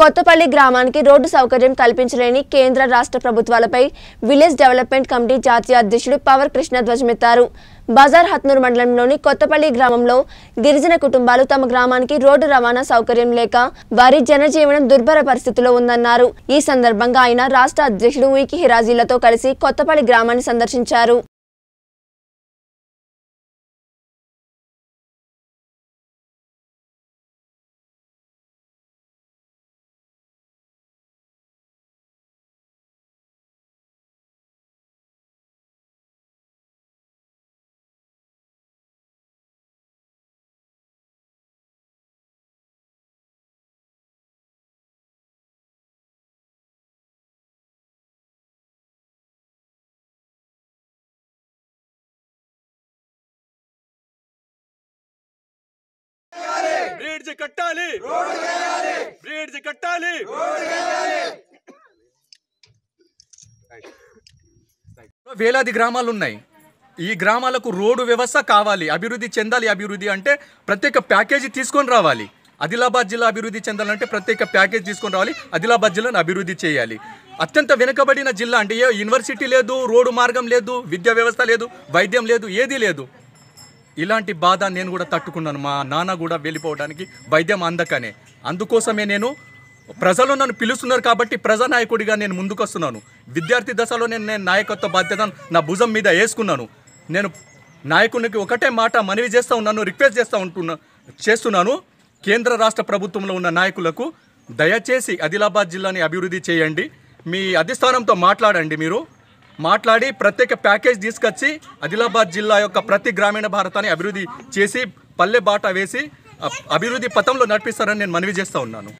కొత్తపల్లి గ్రామానికి రోడ్డు సౌకర్యం కల్పించలేని కేంద్ర రాష్ట్ర ప్రభుత్వాలపై విలేజ్ డెవలప్మెంట్ కమిటీ జాతీయ అధ్యక్షుడు పవర్ కృష్ణ ధ్వజమెత్తారు బజార్ హత్నూర్ మండలంలోని కొత్తపల్లి గ్రామంలో గిరిజన కుటుంబాలు తమ గ్రామానికి రోడ్డు రవాణా సౌకర్యం లేక వారి జనజీవనం దుర్భర పరిస్థితిలో ఉందన్నారు ఈ సందర్భంగా ఆయన రాష్ట్ర అధ్యక్షుడు ఉయికి హిరాజీలతో కలిసి కొత్తపల్లి గ్రామాన్ని సందర్శించారు బ్రిడ్జ్ కట్టాలి బ్రిడ్జ్ కట్టాలి వేలాది గ్రామాలు ఉన్నాయి ఈ గ్రామాలకు రోడ్డు వ్యవస్థ కావాలి అభివృద్ధి చెందాలి అభివృద్ధి అంటే ప్రత్యేక ప్యాకేజీ తీసుకొని రావాలి ఆదిలాబాద్ జిల్లా అభివృద్ధి చెందాలంటే ప్రత్యేక ప్యాకేజ్ తీసుకొని రావాలి ఆదిలాబాద్ జిల్లాను అభివృద్ధి చేయాలి అత్యంత వెనుకబడిన జిల్లా అంటే ఏ యూనివర్సిటీ లేదు రోడ్డు మార్గం లేదు విద్యా వ్యవస్థ లేదు వైద్యం లేదు ఏదీ లేదు ఇలాంటి బాధ నేను కూడా తట్టుకున్నాను మా నాన్న కూడా వెళ్ళిపోవడానికి వైద్యం అందకనే అందుకోసమే నేను ప్రజలు నన్ను పిలుస్తున్నారు కాబట్టి ప్రజా నాయకుడిగా నేను ముందుకొస్తున్నాను విద్యార్థి దశలో నేను నేను నాయకత్వ బాధ్యత నా భుజం మీద వేసుకున్నాను నేను నాయకునికి ఒకటే మాట మనవి చేస్తూ ఉన్నాను రిక్వెస్ట్ చేస్తూ ఉంటున్నా చేస్తున్నాను కేంద్ర రాష్ట్ర ప్రభుత్వంలో ఉన్న నాయకులకు దయచేసి ఆదిలాబాద్ జిల్లాని అభివృద్ధి చేయండి మీ అధిష్టానంతో మాట్లాడండి మీరు మాట్లాడి ప్రత్యేక ప్యాకేజ్ తీసుకొచ్చి ఆదిలాబాద్ జిల్లా యొక్క ప్రతి గ్రామీణ భారతాన్ని అభివృద్ధి చేసి పల్లె బాట వేసి అభివృద్ధి పథంలో నడిపిస్తారని నేను మనవి చేస్తూ ఉన్నాను